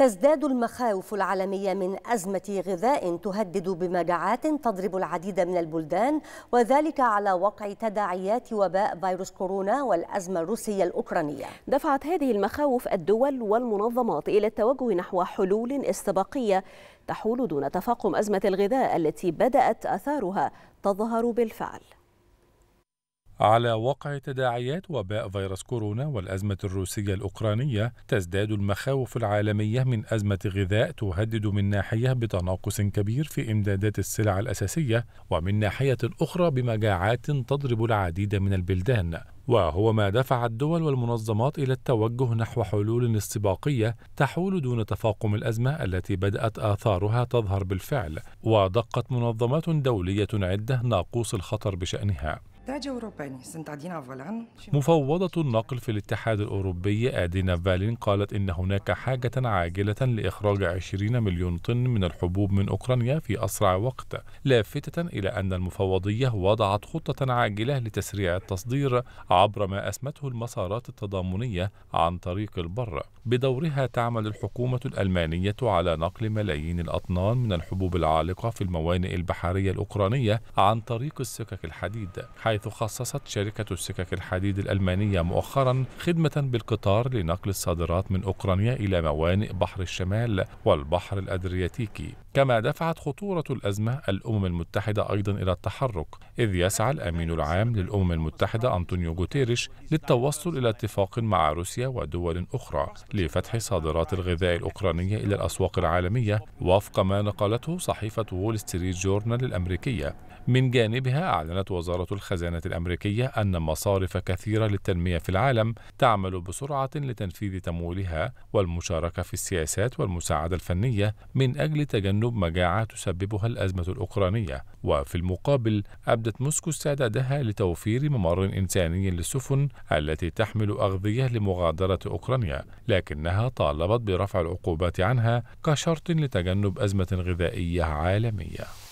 تزداد المخاوف العالمية من أزمة غذاء تهدد بمجاعات تضرب العديد من البلدان وذلك على وقع تداعيات وباء فيروس كورونا والأزمة الروسية الأوكرانية دفعت هذه المخاوف الدول والمنظمات إلى التوجه نحو حلول استباقية تحول دون تفاقم أزمة الغذاء التي بدأت أثارها تظهر بالفعل على وقع تداعيات وباء فيروس كورونا والأزمة الروسية الأوكرانية تزداد المخاوف العالمية من أزمة غذاء تهدد من ناحية بتناقص كبير في إمدادات السلع الأساسية ومن ناحية أخرى بمجاعات تضرب العديد من البلدان وهو ما دفع الدول والمنظمات إلى التوجه نحو حلول استباقية تحول دون تفاقم الأزمة التي بدأت آثارها تظهر بالفعل ودقت منظمات دولية عدة ناقوس الخطر بشأنها مفوضة النقل في الاتحاد الأوروبي آدينا فالين قالت إن هناك حاجة عاجلة لإخراج 20 مليون طن من الحبوب من أوكرانيا في أسرع وقت لافتة إلى أن المفوضية وضعت خطة عاجلة لتسريع التصدير عبر ما أسمته المسارات التضامنية عن طريق البر بدورها تعمل الحكومة الألمانية على نقل ملايين الأطنان من الحبوب العالقة في الموانئ البحرية الأوكرانية عن طريق السكك الحديد حيث حيث خصصت شركة السكك الحديد الألمانية مؤخرا خدمة بالقطار لنقل الصادرات من أوكرانيا إلى موانئ بحر الشمال والبحر الأدرياتيكي كما دفعت خطورة الأزمة الأمم المتحدة أيضا إلى التحرك إذ يسعى الأمين العام للأمم المتحدة أنطونيو غوتيريش للتوصل إلى اتفاق مع روسيا ودول أخرى لفتح صادرات الغذاء الأوكرانية إلى الأسواق العالمية وفق ما نقلته صحيفة وول ستريت جورنال الأمريكية من جانبها أعلنت وزارة الخزانة الأمريكية أن مصارف كثيرة للتنمية في العالم تعمل بسرعة لتنفيذ تمويلها والمشاركة في السياسات والمساعدة الفنية من أجل تجنب تجنب مجاعة تسببها الأزمة الأوكرانية وفي المقابل أبدت موسكو استعدادها لتوفير ممر إنساني للسفن التي تحمل أغذية لمغادرة أوكرانيا لكنها طالبت برفع العقوبات عنها كشرط لتجنب أزمة غذائية عالمية